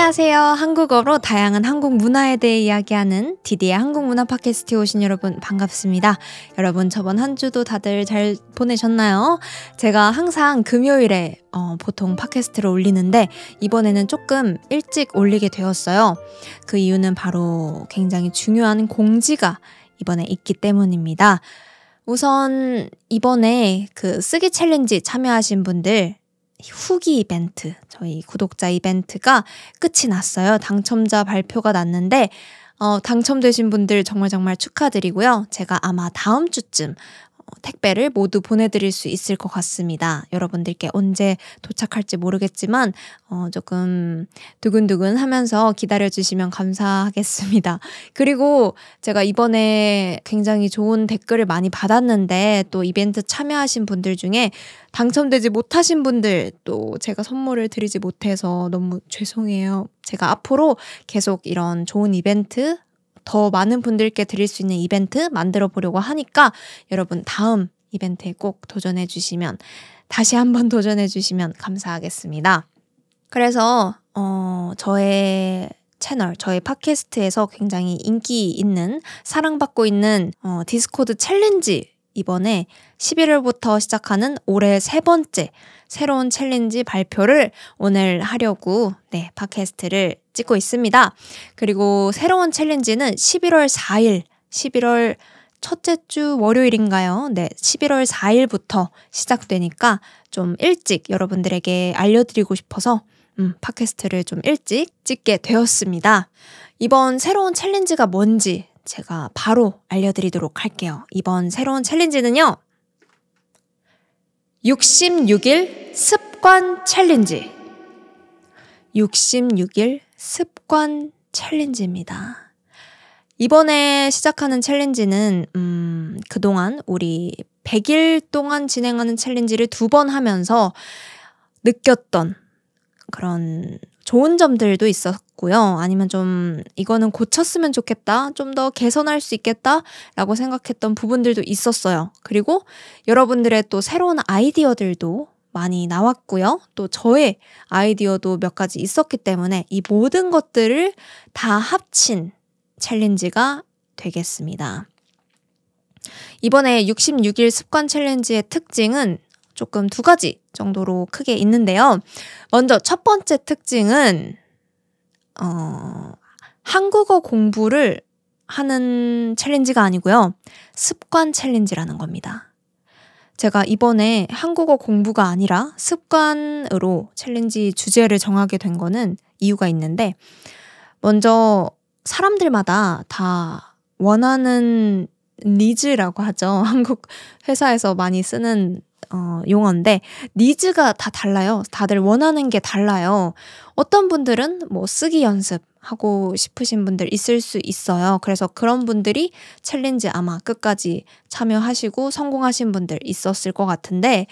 안녕하세요. 한국어로 다양한 한국 문화에 대해 이야기하는 디디의 한국 문화 팟캐스트에 오신 여러분 반갑습니다. 여러분 저번 한 주도 다들 잘 보내셨나요? 제가 항상 금요일에 어, 보통 팟캐스트를 올리는데 이번에는 조금 일찍 올리게 되었어요. 그 이유는 바로 굉장히 중요한 공지가 이번에 있기 때문입니다. 우선 이번에 그 쓰기 챌린지 참여하신 분들 후기 이벤트, 저희 구독자 이벤트가 끝이 났어요. 당첨자 발표가 났는데, 어, 당첨되신 분들 정말 정말 축하드리고요. 제가 아마 다음 주쯤 택배를 모두 보내드릴 수 있을 것 같습니다. 여러분들께 언제 도착할지 모르겠지만 어, 조금 두근두근 하면서 기다려주시면 감사하겠습니다. 그리고 제가 이번에 굉장히 좋은 댓글을 많이 받았는데 또 이벤트 참여하신 분들 중에 당첨되지 못하신 분들 또 제가 선물을 드리지 못해서 너무 죄송해요. 제가 앞으로 계속 이런 좋은 이벤트 더 많은 분들께 드릴 수 있는 이벤트 만들어 보려고 하니까 여러분 다음 이벤트에 꼭 도전해 주시면 다시 한번 도전해 주시면 감사하겠습니다. 그래서 어, 저의 채널, 저의 팟캐스트에서 굉장히 인기 있는 사랑받고 있는 어, 디스코드 챌린지 이번에 11월부터 시작하는 올해 세 번째 새로운 챌린지 발표를 오늘 하려고 네, 팟캐스트를 찍고 있습니다. 그리고 새로운 챌린지는 11월 4일, 11월 첫째 주 월요일인가요? 네, 11월 4일부터 시작되니까 좀 일찍 여러분들에게 알려드리고 싶어서 음, 팟캐스트를 좀 일찍 찍게 되었습니다. 이번 새로운 챌린지가 뭔지 제가 바로 알려드리도록 할게요. 이번 새로운 챌린지는요. 66일 습관 챌린지. 66일 습관 챌린지입니다. 이번에 시작하는 챌린지는, 음, 그동안 우리 100일 동안 진행하는 챌린지를 두 번 하면서 느꼈던 그런 좋은 점들도 있었고요. 아니면 좀 이거는 고쳤으면 좋겠다. 좀 더 개선할 수 있겠다라고 생각했던 부분들도 있었어요. 그리고 여러분들의 또 새로운 아이디어들도 많이 나왔고요. 또 저의 아이디어도 몇 가지 있었기 때문에 이 모든 것들을 다 합친 챌린지가 되겠습니다. 이번에 66일 습관 챌린지의 특징은 조금 두 가지 정도로 크게 있는데요. 먼저 첫 번째 특징은 어, 한국어 공부를 하는 챌린지가 아니고요. 습관 챌린지라는 겁니다. 제가 이번에 한국어 공부가 아니라 습관으로 챌린지 주제를 정하게 된 거는 이유가 있는데, 먼저 사람들마다 다 원하는 니즈라고 하죠. 한국 회사에서 많이 쓰는 어, 용어인데 니즈가 다 달라요. 다들 원하는 게 달라요. 어떤 분들은 뭐 쓰기 연습 하고 싶으신 분들 있을 수 있어요. 그래서 그런 분들이 챌린지 아마 끝까지 참여하시고 성공하신 분들 있었을 것 같은데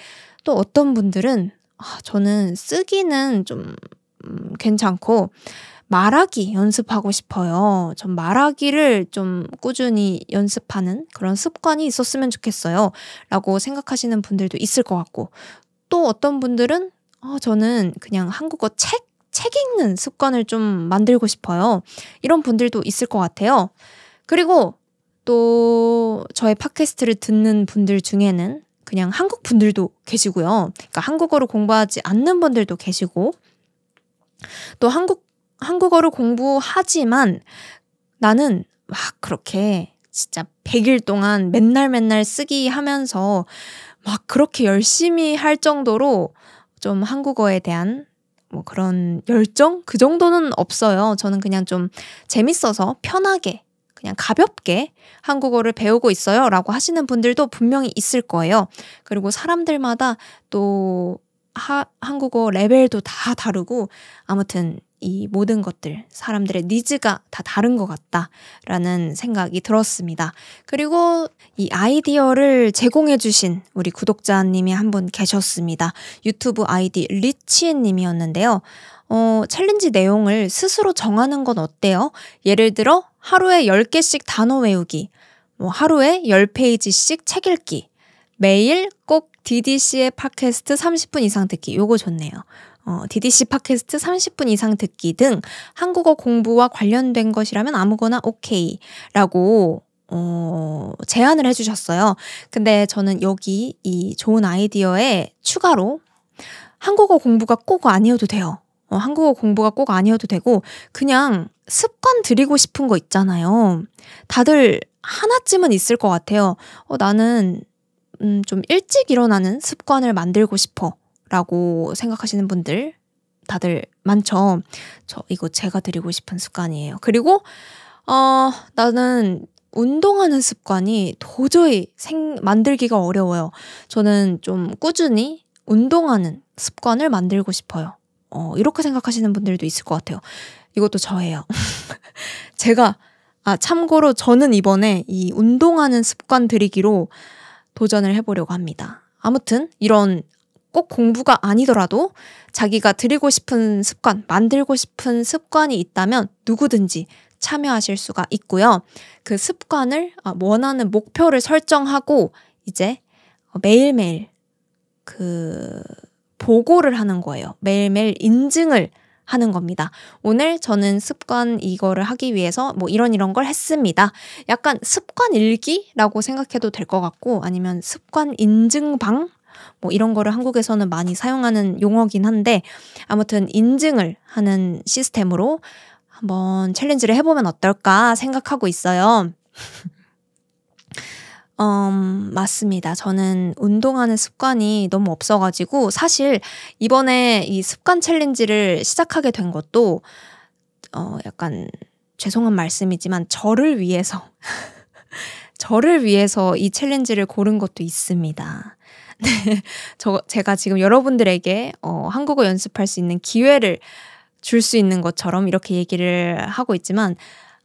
또 어떤 분들은 아, 저는 쓰기는 좀 음, 괜찮고 말하기 연습하고 싶어요. 전 말하기를 좀 꾸준히 연습하는 그런 습관이 있었으면 좋겠어요. 라고 생각하시는 분들도 있을 것 같고, 또 어떤 분들은, 어, 저는 그냥 한국어 책? 책 읽는 습관을 좀 만들고 싶어요. 이런 분들도 있을 것 같아요. 그리고 또 저의 팟캐스트를 듣는 분들 중에는 그냥 한국 분들도 계시고요. 그러니까 한국어로 공부하지 않는 분들도 계시고, 또 한국 한국어를 공부하지만 나는 막 그렇게 진짜 100일 동안 맨날 맨날 쓰기 하면서 막 그렇게 열심히 할 정도로 좀 한국어에 대한 뭐 그런 열정? 그 정도는 없어요. 저는 그냥 좀 재밌어서 편하게 그냥 가볍게 한국어를 배우고 있어요. 라고 하시는 분들도 분명히 있을 거예요. 그리고 사람들마다 또 하, 한국어 레벨도 다 다르고 아무튼 이 모든 것들, 사람들의 니즈가 다 다른 것 같다라는 생각이 들었습니다. 그리고 이 아이디어를 제공해주신 우리 구독자님이 한 분 계셨습니다. 유튜브 아이디 리치엔님이었는데요. 어, 챌린지 내용을 스스로 정하는 건 어때요? 예를 들어 하루에 10개씩 단어 외우기, 뭐 하루에 10페이지씩 책 읽기, 매일 꼭 DDC의 팟캐스트 30분 이상 듣기. 요거 좋네요. 어, DDC 팟캐스트 30분 이상 듣기 등 한국어 공부와 관련된 것이라면 아무거나 오케이 라고 어, 제안을 해주셨어요. 근데 저는 여기 이 좋은 아이디어에 추가로 한국어 공부가 꼭 아니어도 돼요. 어, 한국어 공부가 꼭 아니어도 되고 그냥 습관 들이고 싶은 거 있잖아요. 다들 하나쯤은 있을 것 같아요. 어, 나는 음, 좀 일찍 일어나는 습관을 만들고 싶어. 라고 생각하시는 분들 다들 많죠. 저 이거 제가 드리고 싶은 습관이에요. 그리고 어, 나는 운동하는 습관이 도저히 생, 만들기가 어려워요. 저는 좀 꾸준히 운동하는 습관을 만들고 싶어요. 어, 이렇게 생각하시는 분들도 있을 것 같아요. 이것도 저예요. 제가, 아, 참고로 저는 이번에 이 운동하는 습관 들이기로 도전을 해보려고 합니다. 아무튼, 이런 꼭 공부가 아니더라도 자기가 드리고 싶은 습관, 만들고 싶은 습관이 있다면 누구든지 참여하실 수가 있고요. 그 습관을 아, 원하는 목표를 설정하고 이제 매일매일 그 보고를 하는 거예요. 매일매일 인증을 하는 겁니다. 오늘 저는 습관 이거를 하기 위해서 뭐 이런 이런 걸 했습니다. 약간 습관 일기라고 생각해도 될 것 같고 아니면 습관 인증방 뭐 이런 거를 한국에서는 많이 사용하는 용어긴 한데 아무튼 인증을 하는 시스템으로 한번 챌린지를 해보면 어떨까 생각하고 있어요. 음, 맞습니다. 저는 운동하는 습관이 너무 없어가지고 사실 이번에 이 습관 챌린지를 시작하게 된 것도 어, 약간 죄송한 말씀이지만 저를 위해서 저를 위해서 이 챌린지를 고른 것도 있습니다. 네, 저 제가 지금 여러분들에게 어, 한국어 연습할 수 있는 기회를 줄 수 있는 것처럼 이렇게 얘기를 하고 있지만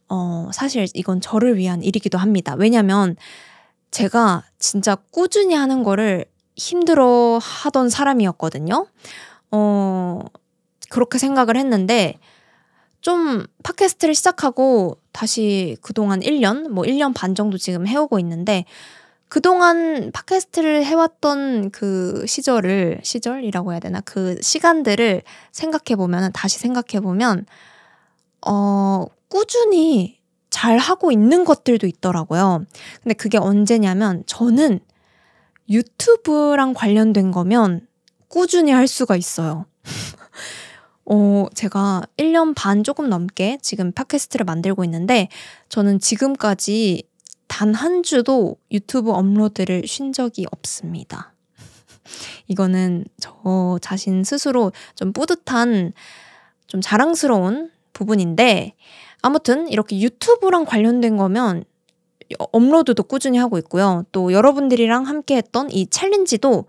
어, 사실 이건 저를 위한 일이기도 합니다. 왜냐면 제가 진짜 꾸준히 하는 거를 힘들어 하던 사람이었거든요. 어, 그렇게 생각을 했는데 좀 팟캐스트를 시작하고 다시 그동안 1년, 뭐 1년 반 정도 지금 해오고 있는데 그동안 팟캐스트를 해왔던 그 시절을, 시절이라고 해야 되나? 그 시간들을 생각해보면, 다시 생각해보면, 어, 꾸준히 잘 하고 있는 것들도 있더라고요. 근데 그게 언제냐면, 저는 유튜브랑 관련된 거면 꾸준히 할 수가 있어요. 어, 제가 1년 반 조금 넘게 지금 팟캐스트를 만들고 있는데, 저는 지금까지 단한 주도 유튜브 업로드를 쉰 적이 없습니다. 이거는 저 자신 스스로 좀 뿌듯한 좀 자랑스러운 부분인데 아무튼 이렇게 유튜브랑 관련된 거면 업로드도 꾸준히 하고 있고요. 또 여러분들이랑 함께 했던 이 챌린지도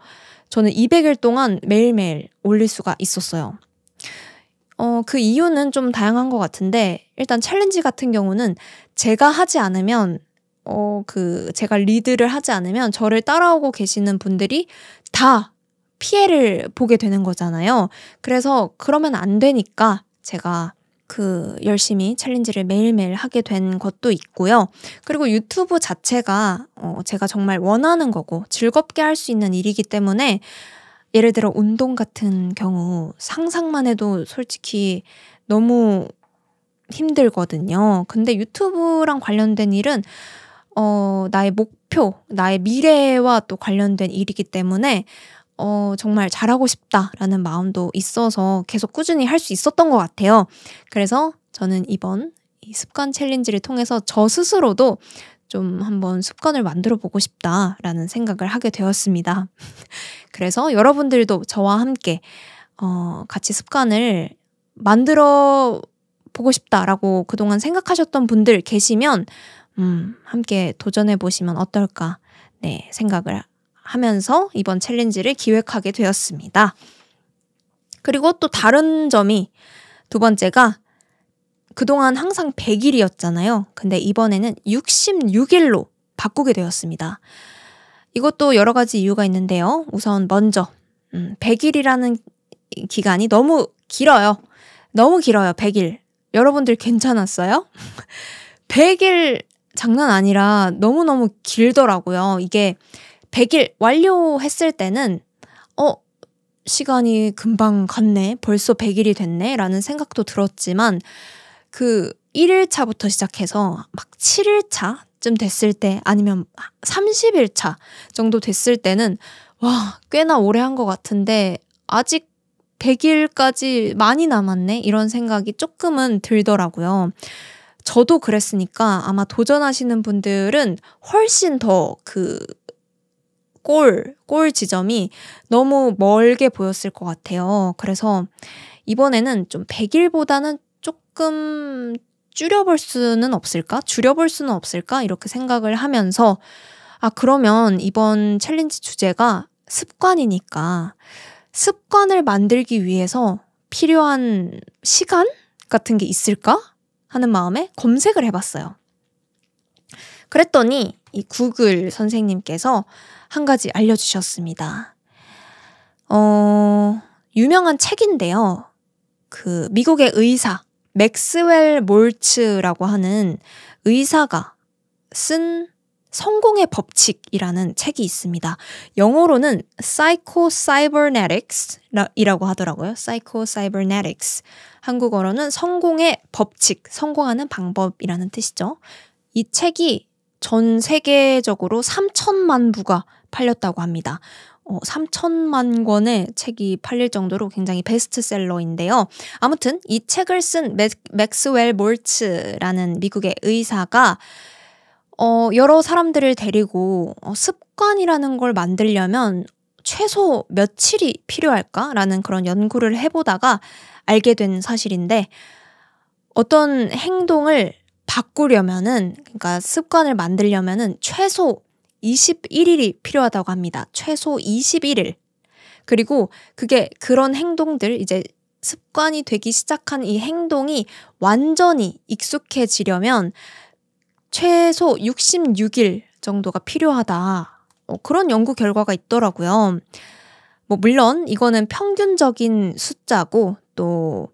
저는 200일 동안 매일매일 올릴 수가 있었어요. 어, 그 이유는 좀 다양한 것 같은데, 일단 챌린지 같은 경우는 제가 하지 않으면 어, 그, 제가 리드를 하지 않으면 저를 따라오고 계시는 분들이 다 피해를 보게 되는 거잖아요. 그래서 그러면 안 되니까 제가 그 열심히 챌린지를 매일매일 하게 된 것도 있고요. 그리고 유튜브 자체가 어, 제가 정말 원하는 거고 즐겁게 할 수 있는 일이기 때문에 예를 들어 운동 같은 경우 상상만 해도 솔직히 너무 힘들거든요. 근데 유튜브랑 관련된 일은 어, 나의 목표, 나의 미래와 또 관련된 일이기 때문에 어, 정말 잘하고 싶다라는 마음도 있어서 계속 꾸준히 할 수 있었던 것 같아요. 그래서 저는 이번 이 습관 챌린지를 통해서 저 스스로도 좀 한번 습관을 만들어 보고 싶다라는 생각을 하게 되었습니다. 그래서 여러분들도 저와 함께 어, 같이 습관을 만들어 보고 싶다라고 그동안 생각하셨던 분들 계시면 음, 함께 도전해 보시면 어떨까 네, 생각을 하면서 이번 챌린지를 기획하게 되었습니다. 그리고 또 다른 점이 두 번째가 그동안 항상 100일이었잖아요. 근데 이번에는 66일로 바꾸게 되었습니다. 이것도 여러 가지 이유가 있는데요. 우선 먼저, 음, 100일이라는 기간이 너무 길어요. 너무 길어요, 100일. 여러분들 괜찮았어요? 100일 장난 아니라 너무너무 길더라고요. 이게 100일 완료했을 때는, 어, 시간이 금방 갔네. 벌써 100일이 됐네. 라는 생각도 들었지만, 그 1일차부터 시작해서 막 7일차쯤 됐을 때, 아니면 30일차 정도 됐을 때는, 와, 꽤나 오래 한 것 같은데, 아직 100일까지 많이 남았네. 이런 생각이 조금은 들더라고요. 저도 그랬으니까 아마 도전하시는 분들은 훨씬 더그 골, 골 지점이 너무 멀게 보였을 것 같아요. 그래서 이번에는 좀 100일보다는 조금 줄여볼 수는 없을까? 줄여볼 수는 없을까? 이렇게 생각을 하면서, 아, 그러면 이번 챌린지 주제가 습관이니까 습관을 만들기 위해서 필요한 시간 같은 게 있을까? 하는 마음에 검색을 해봤어요. 그랬더니 이 구글 선생님께서 한 가지 알려주셨습니다. 어, 유명한 책인데요. 그 미국의 의사 맥스웰 몰츠라고 하는 의사가 쓴 성공의 법칙이라는 책이 있습니다. 영어로는 Psycho Cybernetics이라고 하더라고요. Psycho Cybernetics. 한국어로는 성공의 법칙, 성공하는 방법이라는 뜻이죠. 이 책이 전 세계적으로 3천만 부가 팔렸다고 합니다. 어, 3천만 권의 책이 팔릴 정도로 굉장히 베스트셀러인데요. 아무튼 이 책을 쓴 맥, 맥스웰 몰츠라는 미국의 의사가 어, 여러 사람들을 데리고 어, 습관이라는 걸 만들려면 최소 며칠이 필요할까라는 그런 연구를 해보다가 알게 된 사실인데 어떤 행동을 바꾸려면은 그러니까 습관을 만들려면은 최소 21일이 필요하다고 합니다. 최소 21일. 그리고 그게 그런 행동들 이제 습관이 되기 시작한 이 행동이 완전히 익숙해지려면 최소 66일 정도가 필요하다. 어, 그런 연구 결과가 있더라고요. 뭐 물론 이거는 평균적인 숫자고 또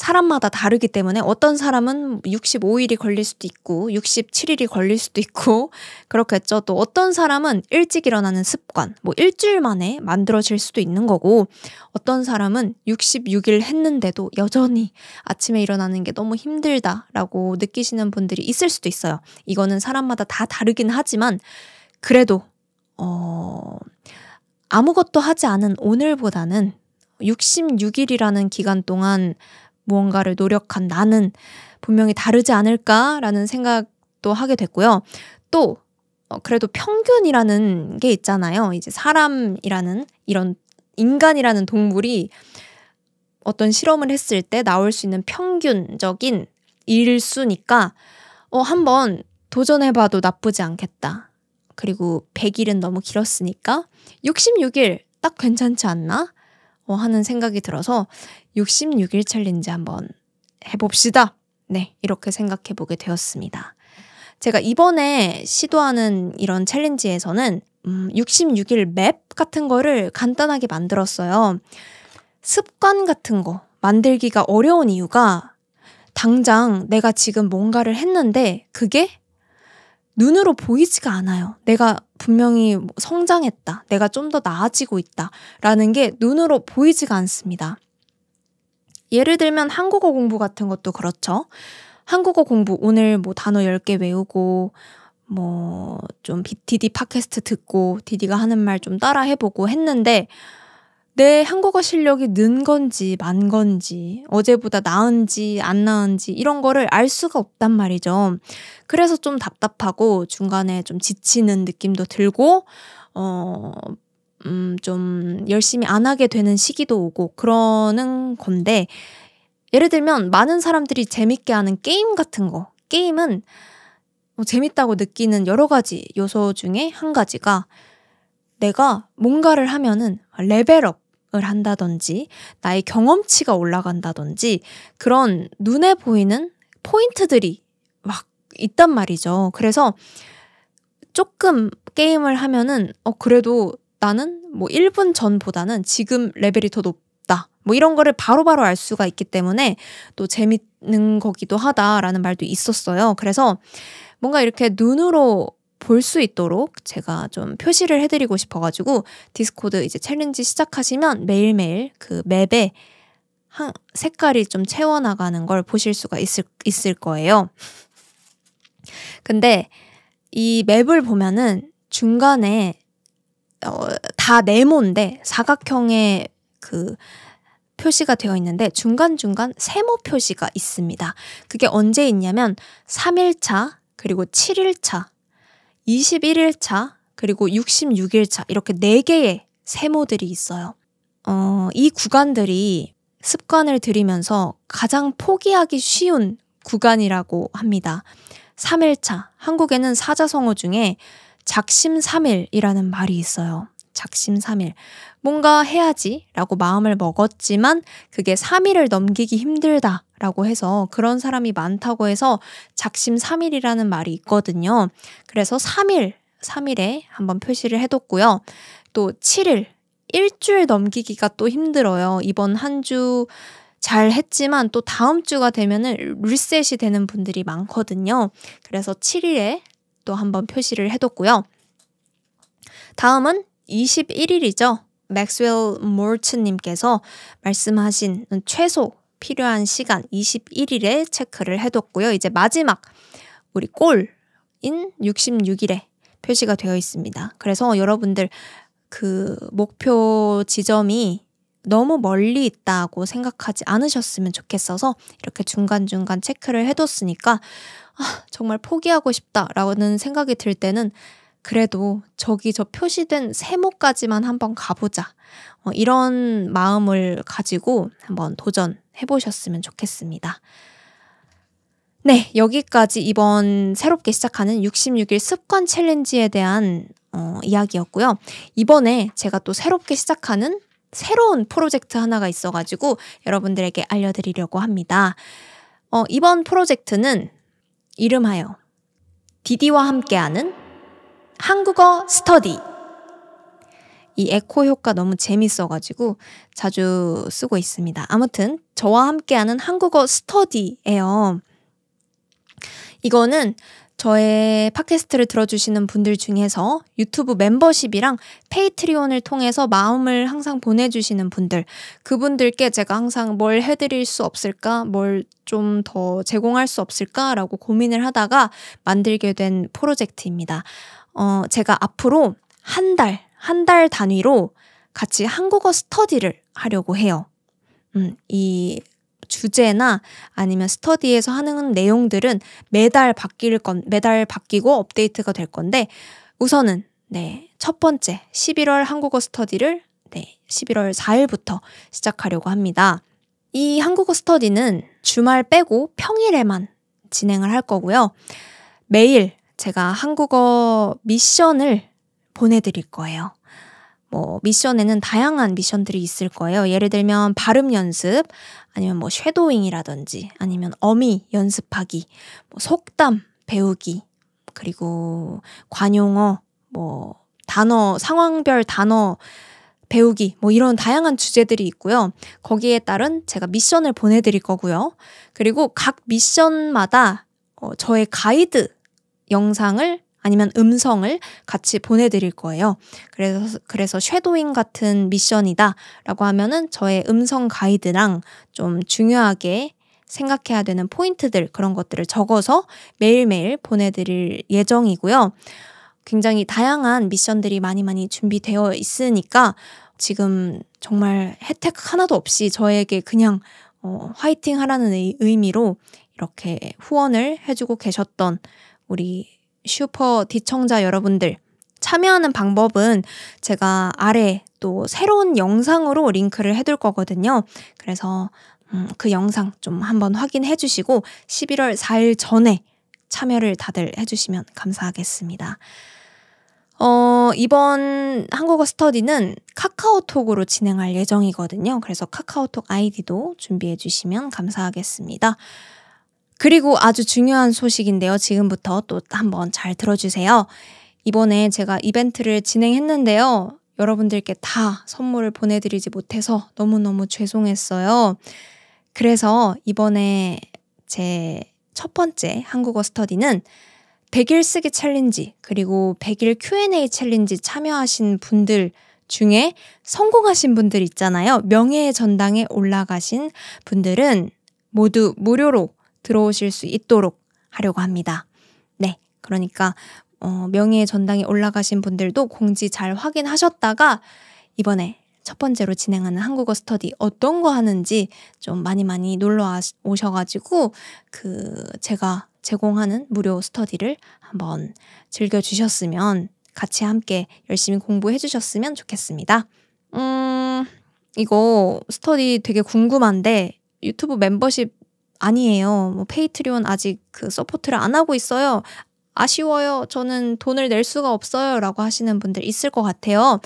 사람마다 다르기 때문에 어떤 사람은 65일이 걸릴 수도 있고 67일이 걸릴 수도 있고 그렇겠죠. 또 어떤 사람은 일찍 일어나는 습관 뭐 일주일 만에 만들어질 수도 있는 거고 어떤 사람은 66일 했는데도 여전히 아침에 일어나는 게 너무 힘들다라고 느끼시는 분들이 있을 수도 있어요. 이거는 사람마다 다 다르긴 하지만 그래도 어 아무것도 하지 않은 오늘보다는 66일이라는 기간 동안 무언가를 노력한 나는 분명히 다르지 않을까라는 생각도 하게 됐고요. 또 어, 그래도 평균이라는 게 있잖아요. 이제 사람이라는 이런 인간이라는 동물이 어떤 실험을 했을 때 나올 수 있는 평균적인 일수니까 어, 한번 도전해봐도 나쁘지 않겠다. 그리고 100일은 너무 길었으니까 66일 딱 괜찮지 않나? 뭐 하는 생각이 들어서 66일 챌린지 한번 해봅시다. 네, 이렇게 생각해 보게 되었습니다. 제가 이번에 시도하는 이런 챌린지에서는 음, 66일 맵 같은 거를 간단하게 만들었어요. 습관 같은 거 만들기가 어려운 이유가 당장 내가 지금 뭔가를 했는데 그게 눈으로 보이지가 않아요. 내가 분명히 성장했다. 내가 좀 더 나아지고 있다. 라는 게 눈으로 보이지가 않습니다. 예를 들면 한국어 공부 같은 것도 그렇죠. 한국어 공부 오늘 뭐 단어 10개 외우고 뭐좀 디디 팟캐스트 듣고 디디가 하는 말 좀 따라 해보고 했는데 내 한국어 실력이 는 건지 만 건지 어제보다 나은지 안 나은지 이런 거를 알 수가 없단 말이죠. 그래서 좀 답답하고 중간에 좀 지치는 느낌도 들고 어 음, 좀 열심히 안 하게 되는 시기도 오고 그러는 건데 예를 들면 많은 사람들이 재밌게 하는 게임 같은 거 게임은 뭐 재밌다고 느끼는 여러 가지 요소 중에 한 가지가 내가 뭔가를 하면은 레벨업을 한다든지 나의 경험치가 올라간다든지 그런 눈에 보이는 포인트들이 막 있단 말이죠. 그래서 조금 게임을 하면은 어 그래도 나는 뭐 1분 전보다는 지금 레벨이 더 높다. 뭐 이런 거를 바로바로 알 수가 있기 때문에 또 재밌는 거기도 하다라는 말도 있었어요. 그래서 뭔가 이렇게 눈으로 볼수 있도록 제가 좀 표시를 해드리고 싶어가지고 디스코드 이제 챌린지 시작하시면 매일매일 그 맵에 한 색깔이 좀 채워나가는 걸 보실 수가 있을, 있을 거예요. 근데 이 맵을 보면은 중간에 어, 다 네모인데 사각형의 그 표시가 되어 있는데 중간중간 세모 표시가 있습니다. 그게 언제 있냐면 3일차, 그리고 7일차, 21일차 그리고 66일차 이렇게 4개의 세모들이 있어요. 어, 이 구간들이 습관을 들이면서 가장 포기하기 쉬운 구간이라고 합니다. 3일차 한국에는 사자성어 중에 작심 3일이라는 말이 있어요. 작심 3일. 뭔가 해야지라고 마음을 먹었지만 그게 3일을 넘기기 힘들다 라고 해서 그런 사람이 많다고 해서 작심 3일이라는 말이 있거든요. 그래서 3일, 3일에 한번 표시를 해뒀고요. 또 7일, 일주일 넘기기가 또 힘들어요. 이번 한 주 잘 했지만 또 다음 주가 되면은 리셋이 되는 분들이 많거든요. 그래서 7일에 또 한번 표시를 해뒀고요. 다음은 21일이죠. 맥스웰 몰츠님께서 말씀하신 최소 필요한 시간 21일에 체크를 해뒀고요. 이제 마지막 우리 골인 66일에 표시가 되어 있습니다. 그래서 여러분들 그 목표 지점이 너무 멀리 있다고 생각하지 않으셨으면 좋겠어서 이렇게 중간중간 체크를 해뒀으니까 아, 정말 포기하고 싶다라는 생각이 들 때는 그래도 저기 저 표시된 세모까지만 한번 가보자. 어, 이런 마음을 가지고 한번 도전해 보셨으면 좋겠습니다. 네, 여기까지 이번 새롭게 시작하는 66일 습관 챌린지에 대한 어, 이야기였고요. 이번에 제가 또 새롭게 시작하는 새로운 프로젝트 하나가 있어가지고 여러분들에게 알려드리려고 합니다. 어, 이번 프로젝트는 이름하여 디디와 함께하는 한국어 스터디. 이 에코 효과 너무 재밌어가지고 자주 쓰고 있습니다. 아무튼 저와 함께하는 한국어 스터디예요. 이거는 저의 팟캐스트를 들어주시는 분들 중에서 유튜브 멤버십이랑 페이트리온을 통해서 마음을 항상 보내주시는 분들, 그분들께 제가 항상 뭘 해드릴 수 없을까, 뭘 좀 더 제공할 수 없을까라고 고민을 하다가 만들게 된 프로젝트입니다. 어, 제가 앞으로 한 달, 한 달 단위로 같이 한국어 스터디를 하려고 해요. 음, 이 주제나 아니면 스터디에서 하는 내용들은 매달 바뀔 건, 매달 바뀌고 업데이트가 될 건데, 우선은, 네, 첫 번째, 11월 한국어 스터디를, 네, 11월 4일부터 시작하려고 합니다. 이 한국어 스터디는 주말 빼고 평일에만 진행을 할 거고요. 매일 제가 한국어 미션을 보내드릴 거예요. 뭐, 미션에는 다양한 미션들이 있을 거예요. 예를 들면, 발음 연습, 아니면 뭐, 쉐도잉이라든지, 아니면 어미 연습하기, 뭐 속담 배우기, 그리고 관용어, 뭐, 단어, 상황별 단어 배우기, 뭐 이런 다양한 주제들이 있고요. 거기에 따른 제가 미션을 보내드릴 거고요. 그리고 각 미션마다 어, 저의 가이드, 영상을 아니면 음성을 같이 보내드릴 거예요. 그래서, 그래서 쉐도잉 같은 미션이다 라고 하면은 저의 음성 가이드랑 좀 중요하게 생각해야 되는 포인트들 그런 것들을 적어서 매일매일 보내드릴 예정이고요. 굉장히 다양한 미션들이 많이 많이 준비되어 있으니까 지금 정말 혜택 하나도 없이 저에게 그냥 어, 화이팅 하라는 의미로 이렇게 후원을 해주고 계셨던 우리 슈퍼 디청자 여러분들 참여하는 방법은 제가 아래 또 새로운 영상으로 링크를 해둘 거거든요. 그래서 음, 그 영상 좀 한번 확인해 주시고 11월 4일 전에 참여를 다들 해주시면 감사하겠습니다. 어, 이번 한국어 스터디는 카카오톡으로 진행할 예정이거든요. 그래서 카카오톡 아이디도 준비해 주시면 감사하겠습니다. 그리고 아주 중요한 소식인데요. 지금부터 또 한번 잘 들어주세요. 이번에 제가 이벤트를 진행했는데요. 여러분들께 다 선물을 보내드리지 못해서 너무너무 죄송했어요. 그래서 이번에 제 첫 번째 한국어 스터디는 100일 쓰기 챌린지 그리고 100일 Q&A 챌린지 참여하신 분들 중에 성공하신 분들 있잖아요. 명예의 전당에 올라가신 분들은 모두 무료로 들어오실 수 있도록 하려고 합니다. 네. 그러니까 어, 명예의 전당에 올라가신 분들도 공지 잘 확인하셨다가 이번에 첫 번째로 진행하는 한국어 스터디 어떤 거 하는지 좀 많이 많이 놀러 오셔가지고 그 제가 제공하는 무료 스터디를 한번 즐겨주셨으면 같이 함께 열심히 공부해주셨으면 좋겠습니다. 음, 이거 스터디 되게 궁금한데 유튜브 멤버십 아니에요. 뭐 페이트리온 아직 그 서포트를 안 하고 있어요. 아쉬워요. 저는 돈을 낼 수가 없어요. 라고 하시는 분들 있을 것 같아요.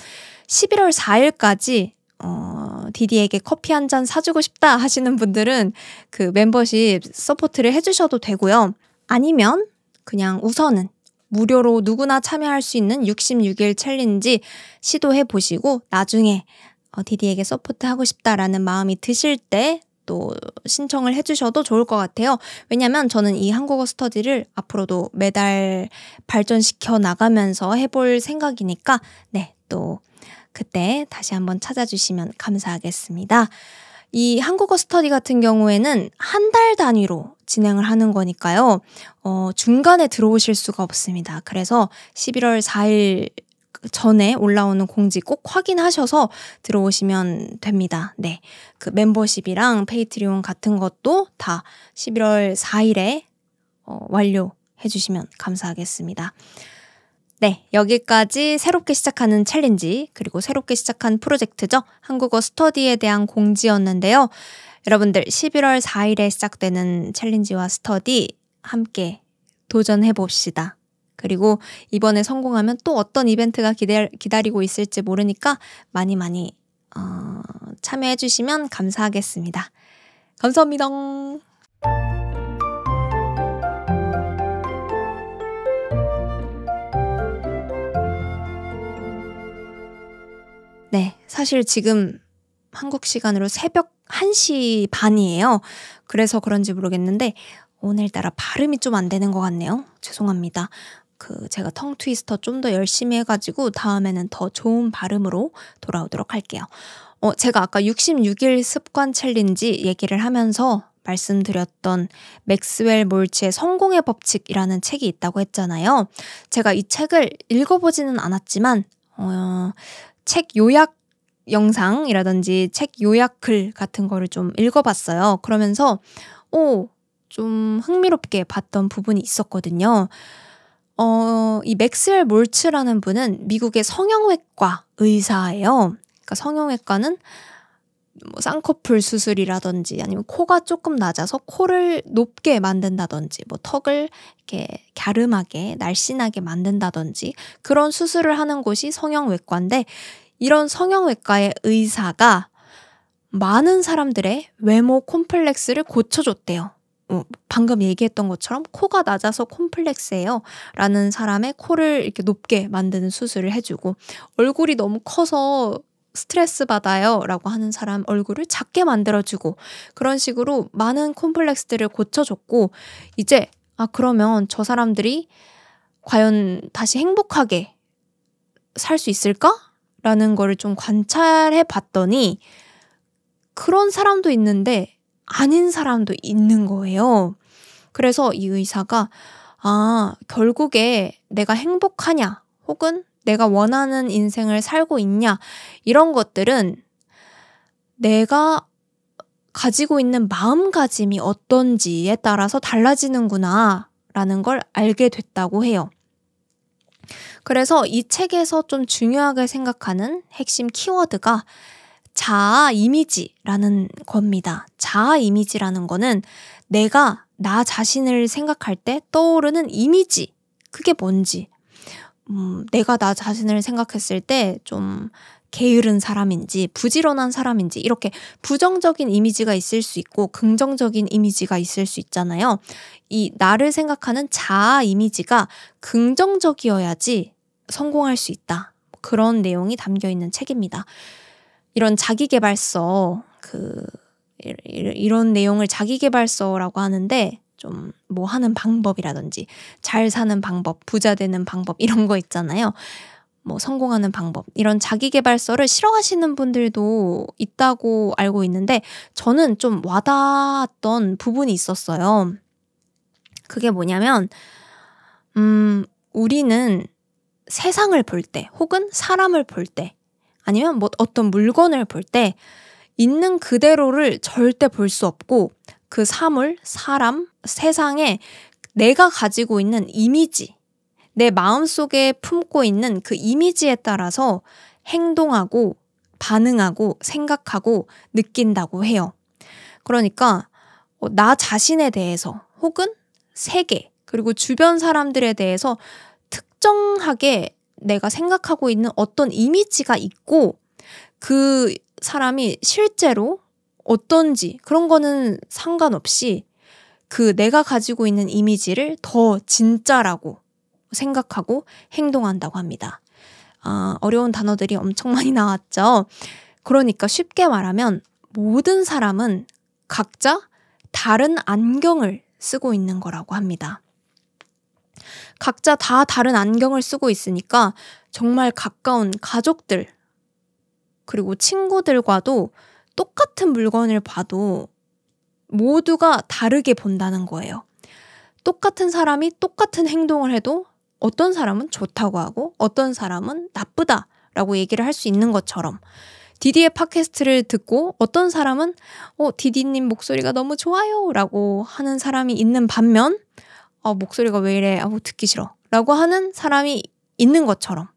11월 4일까지 어, 디디에게 커피 한 잔 사주고 싶다 하시는 분들은 그 멤버십 서포트를 해주셔도 되고요. 아니면 그냥 우선은 무료로 누구나 참여할 수 있는 66일 챌린지 시도해 보시고 나중에 어, 디디에게 서포트 하고 싶다라는 마음이 드실 때또 신청을 해주셔도 좋을 것 같아요. 왜냐면 저는 이 한국어 스터디를 앞으로도 매달 발전시켜 나가면서 해볼 생각이니까, 네, 또 그때 다시 한번 찾아주시면 감사하겠습니다. 이 한국어 스터디 같은 경우에는 한 달 단위로 진행을 하는 거니까요. 어, 중간에 들어오실 수가 없습니다. 그래서 11월 4일 전에 올라오는 공지 꼭 확인하셔서 들어오시면 됩니다. 네. 그 멤버십이랑 페이트리온 같은 것도 다 11월 4일에 어, 완료해 주시면 감사하겠습니다. 네, 여기까지 새롭게 시작하는 챌린지, 그리고 새롭게 시작한 프로젝트죠. 한국어 스터디에 대한 공지였는데요. 여러분들 11월 4일에 시작되는 챌린지와 스터디 함께 도전해 봅시다. 그리고 이번에 성공하면 또 어떤 이벤트가 기대, 기다리고 있을지 모르니까 많이 많이 어, 참여해 주시면 감사하겠습니다. 감사합니다. 네, 사실 지금 한국 시간으로 새벽 1시 반이에요. 그래서 그런지 모르겠는데 오늘따라 발음이 좀 안 되는 것 같네요. 죄송합니다. 그 제가 텅 트위스터 좀 더 열심히 해가지고 다음에는 더 좋은 발음으로 돌아오도록 할게요. 어, 제가 아까 66일 습관 챌린지 얘기를 하면서 말씀드렸던 맥스웰 몰츠의 성공의 법칙이라는 책이 있다고 했잖아요. 제가 이 책을 읽어보지는 않았지만, 어, 책 요약 영상이라든지 책 요약 글 같은 거를 좀 읽어봤어요. 그러면서, 오, 좀 흥미롭게 봤던 부분이 있었거든요. 어, 이 맥스웰 몰츠라는 분은 미국의 성형외과 의사예요. 그러니까 성형외과는 뭐 쌍꺼풀 수술이라든지 아니면 코가 조금 낮아서 코를 높게 만든다든지 뭐 턱을 이렇게 갸름하게 날씬하게 만든다든지 그런 수술을 하는 곳이 성형외과인데 이런 성형외과의 의사가 많은 사람들의 외모 콤플렉스를 고쳐줬대요. 어, 방금 얘기했던 것처럼 코가 낮아서 콤플렉스예요. 라는 사람의 코를 이렇게 높게 만드는 수술을 해주고 얼굴이 너무 커서 스트레스 받아요 라고 하는 사람 얼굴을 작게 만들어주고 그런 식으로 많은 콤플렉스들을 고쳐줬고 이제 아 그러면 저 사람들이 과연 다시 행복하게 살 수 있을까? 라는 거를 좀 관찰해 봤더니 그런 사람도 있는데 아닌 사람도 있는 거예요. 그래서 이 의사가 아, 결국에 내가 행복하냐 혹은 내가 원하는 인생을 살고 있냐 이런 것들은 내가 가지고 있는 마음가짐이 어떤지에 따라서 달라지는구나 라는 걸 알게 됐다고 해요. 그래서 이 책에서 좀 중요하게 생각하는 핵심 키워드가 자아 이미지라는 겁니다. 자아 이미지라는 거는 내가 나 자신을 생각할 때 떠오르는 이미지. 그게 뭔지. 음, 내가 나 자신을 생각했을 때 좀 게으른 사람인지, 부지런한 사람인지, 이렇게 부정적인 이미지가 있을 수 있고, 긍정적인 이미지가 있을 수 있잖아요. 이 나를 생각하는 자아 이미지가 긍정적이어야지 성공할 수 있다. 그런 내용이 담겨 있는 책입니다. 이런 자기개발서 그 이런 내용을 자기개발서라고 하는데 좀 뭐 하는 방법이라든지 잘 사는 방법, 부자 되는 방법 이런 거 있잖아요. 뭐 성공하는 방법 이런 자기개발서를 싫어하시는 분들도 있다고 알고 있는데 저는 좀 와닿았던 부분이 있었어요. 그게 뭐냐면 음 우리는 세상을 볼 때 혹은 사람을 볼때 아니면 뭐 어떤 물건을 볼 때 있는 그대로를 절대 볼 수 없고 그 사물, 사람, 세상에 내가 가지고 있는 이미지, 내 마음속에 품고 있는 그 이미지에 따라서 행동하고 반응하고 생각하고 느낀다고 해요. 그러니까 어, 나 자신에 대해서 혹은 세계 그리고 주변 사람들에 대해서 특정하게 내가 생각하고 있는 어떤 이미지가 있고 그 사람이 실제로 어떤지 그런 거는 상관없이 그 내가 가지고 있는 이미지를 더 진짜라고 생각하고 행동한다고 합니다. 아, 어려운 단어들이 엄청 많이 나왔죠. 그러니까 쉽게 말하면 모든 사람은 각자 다른 안경을 쓰고 있는 거라고 합니다. 각자 다 다른 안경을 쓰고 있으니까 정말 가까운 가족들, 그리고 친구들과도 똑같은 물건을 봐도 모두가 다르게 본다는 거예요. 똑같은 사람이 똑같은 행동을 해도 어떤 사람은 좋다고 하고 어떤 사람은 나쁘다라고 얘기를 할 수 있는 것처럼 디디의 팟캐스트를 듣고 어떤 사람은 어 디디님 목소리가 너무 좋아요라고 하는 사람이 있는 반면 어, 목소리가 왜 이래, 아, 뭐 듣기 싫어. 라고 하는 사람이 있는 것처럼,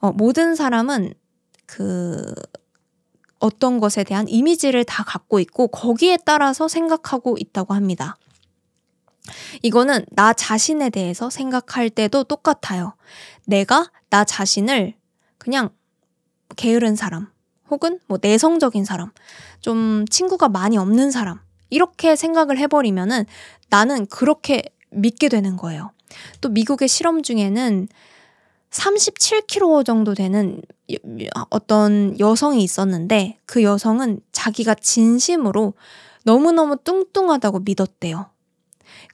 어, 모든 사람은 그 어떤 것에 대한 이미지를 다 갖고 있고 거기에 따라서 생각하고 있다고 합니다. 이거는 나 자신에 대해서 생각할 때도 똑같아요. 내가 나 자신을 그냥 게으른 사람, 혹은 뭐 내성적인 사람, 좀 친구가 많이 없는 사람, 이렇게 생각을 해버리면은 나는 그렇게 믿게 되는 거예요. 또 미국의 실험 중에는 37kg 정도 되는 어떤 여성이 있었는데 그 여성은 자기가 진심으로 너무너무 뚱뚱하다고 믿었대요.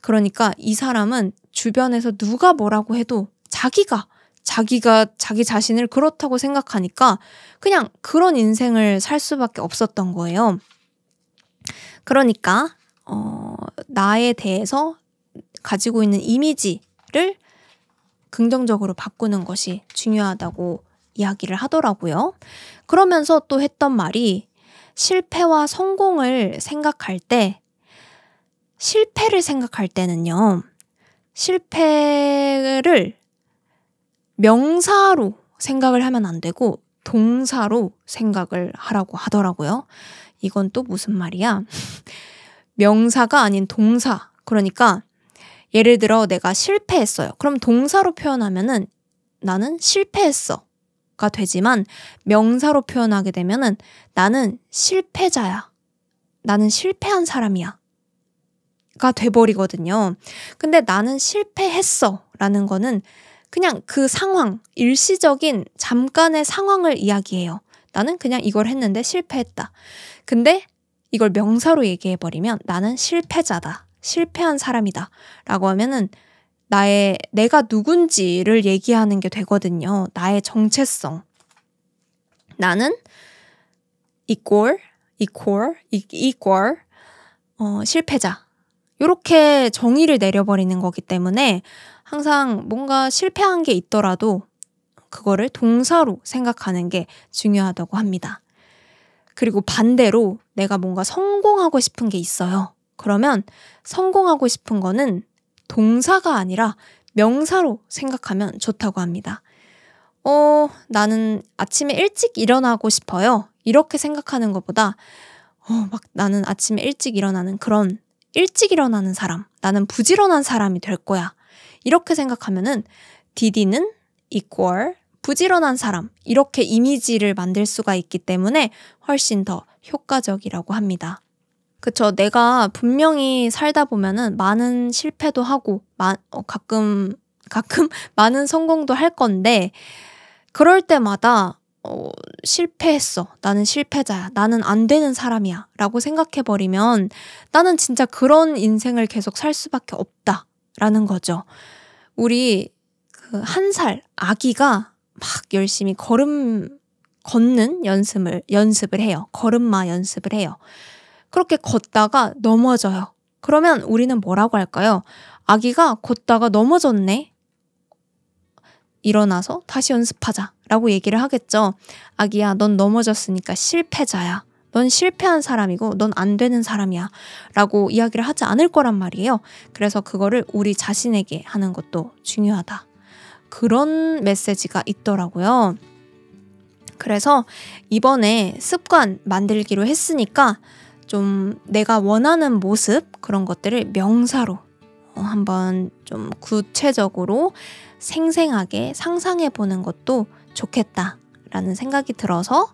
그러니까 이 사람은 주변에서 누가 뭐라고 해도 자기가 자기가 자기 자신을 그렇다고 생각하니까 그냥 그런 인생을 살 수밖에 없었던 거예요. 그러니까 어, 나에 대해서 가지고 있는 이미지를 긍정적으로 바꾸는 것이 중요하다고 이야기를 하더라고요. 그러면서 또 했던 말이 실패와 성공을 생각할 때 실패를 생각할 때는요. 실패를 명사로 생각을 하면 안 되고 동사로 생각을 하라고 하더라고요. 이건 또 무슨 말이야? 명사가 아닌 동사. 그러니까 예를 들어 내가 실패했어요. 그럼 동사로 표현하면은 나는 실패했어. 가 되지만 명사로 표현하게 되면은 나는 실패자야. 나는 실패한 사람이야. 가 돼버리거든요. 근데 나는 실패했어. 라는 거는 그냥 그 상황, 일시적인 잠깐의 상황을 이야기해요. 나는 그냥 이걸 했는데 실패했다. 근데 이걸 명사로 얘기해버리면 나는 실패자다. 실패한 사람이다. 라고 하면은 나의, 내가 누군지를 얘기하는 게 되거든요. 나의 정체성. 나는 equal, equal, equal, 어, 실패자. 요렇게 정의를 내려버리는 거기 때문에 항상 뭔가 실패한 게 있더라도 그거를 동사로 생각하는 게 중요하다고 합니다. 그리고 반대로 내가 뭔가 성공하고 싶은 게 있어요. 그러면 성공하고 싶은 거는 동사가 아니라 명사로 생각하면 좋다고 합니다. 어, 나는 아침에 일찍 일어나고 싶어요. 이렇게 생각하는 것보다, 어, 막 나는 아침에 일찍 일어나는 그런 일찍 일어나는 사람, 나는 부지런한 사람이 될 거야. 이렇게 생각하면은 디디는 equal 부지런한 사람 이렇게 이미지를 만들 수가 있기 때문에 훨씬 더 효과적이라고 합니다. 그쵸. 내가 분명히 살다 보면은 많은 실패도 하고, 마, 어, 가끔, 가끔 많은 성공도 할 건데, 그럴 때마다, 어, 실패했어. 나는 실패자야. 나는 안 되는 사람이야. 라고 생각해버리면 나는 진짜 그런 인생을 계속 살 수밖에 없다. 라는 거죠. 우리 그 한살 아기가 막 열심히 걸음 걷는 연습을 연습을 해요. 걸음마 연습을 해요. 그렇게 걷다가 넘어져요. 그러면 우리는 뭐라고 할까요? 아기가 걷다가 넘어졌네. 일어나서 다시 연습하자. 라고 얘기를 하겠죠. 아기야, 넌 넘어졌으니까 실패자야. 넌 실패한 사람이고, 넌 안 되는 사람이야. 라고 이야기를 하지 않을 거란 말이에요. 그래서 그거를 우리 자신에게 하는 것도 중요하다. 그런 메시지가 있더라고요. 그래서 이번에 습관 만들기로 했으니까 좀 내가 원하는 모습 그런 것들을 명사로 어, 한번 좀 구체적으로 생생하게 상상해 보는 것도 좋겠다라는 생각이 들어서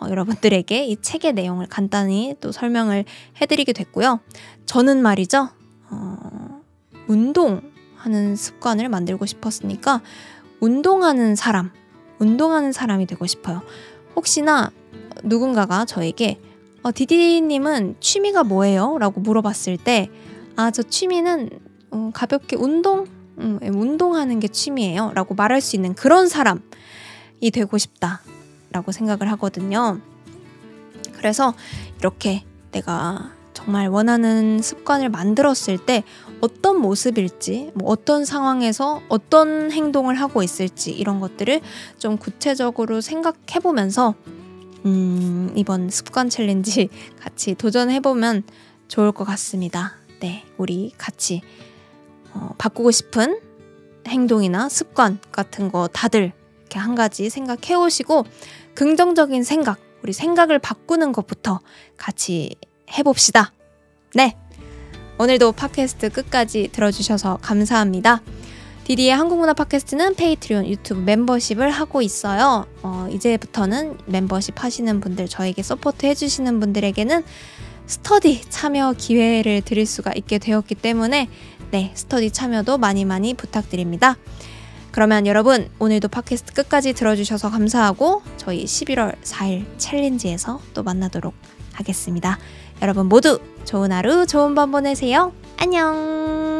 어, 여러분들에게 이 책의 내용을 간단히 또 설명을 해드리게 됐고요. 저는 말이죠. 어, 운동하는 습관을 만들고 싶었으니까 운동하는 사람, 운동하는 사람이 되고 싶어요. 혹시나 누군가가 저에게 어, 디디님은 취미가 뭐예요? 라고 물어봤을 때, 아, 저 취미는 어, 가볍게 운동? 음, 예, 운동하는 게 취미예요. 라고 말할 수 있는 그런 사람이 되고 싶다. 라고 생각을 하거든요. 그래서 이렇게 내가 정말 원하는 습관을 만들었을 때 어떤 모습일지, 뭐 어떤 상황에서 어떤 행동을 하고 있을지 이런 것들을 좀 구체적으로 생각해 보면서 음, 이번 습관 챌린지 같이 도전해보면 좋을 것 같습니다. 네, 우리 같이 어, 바꾸고 싶은 행동이나 습관 같은 거 다들 이렇게 한 가지 생각해 오시고 긍정적인 생각, 우리 생각을 바꾸는 것부터 같이 해봅시다. 네. 오늘도 팟캐스트 끝까지 들어주셔서 감사합니다. 디디의 한국문화 팟캐스트는 페이트리온 유튜브 멤버십을 하고 있어요. 어, 이제부터는 멤버십 하시는 분들, 저에게 서포트 해주시는 분들에게는 스터디 참여 기회를 드릴 수가 있게 되었기 때문에 네, 스터디 참여도 많이 많이 부탁드립니다. 그러면 여러분, 오늘도 팟캐스트 끝까지 들어주셔서 감사하고 저희 11월 4일 챌린지에서 또 만나도록 하겠습니다. 여러분 모두 좋은 하루, 좋은 밤 보내세요. 안녕!